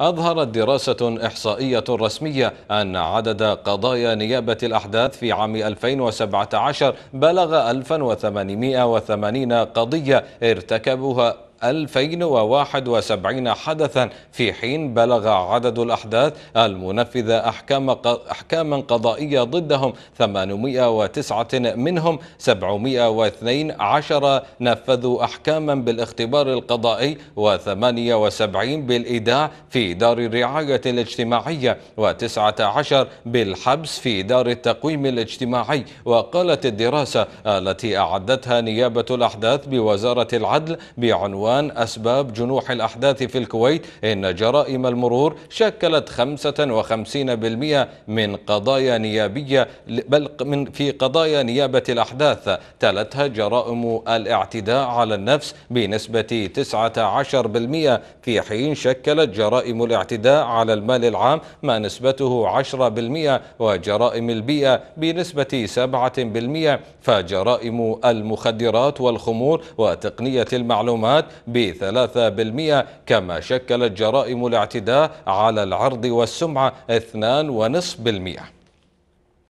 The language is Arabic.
أظهرت دراسة إحصائية رسمية أن عدد قضايا نيابة الأحداث في عام 2017 بلغ 1880 قضية ارتكبها 2071 حدثا في حين بلغ عدد الأحداث المنفذة أحكام أحكاما قضائية ضدهم 809 منهم 712 نفذوا أحكاما بالاختبار القضائي و78 بالإيداع في دار الرعاية الاجتماعية و19 بالحبس في دار التقويم الاجتماعي وقالت الدراسة التي أعدتها نيابة الأحداث بوزارة العدل بعنوان بعنوان أسباب جنوح الأحداث في الكويت إن جرائم المرور شكلت 55% من قضايا نيابية بل من في قضايا نيابة الأحداث تلتها جرائم الاعتداء على النفس بنسبة 19% في حين شكلت جرائم الاعتداء على المال العام ما نسبته 10% وجرائم البيئة بنسبة 7% فجرائم المخدرات والخمور وتقنية المعلومات ب 3% كما شكلت جرائم الاعتداء على العرض والسمعة 2.5%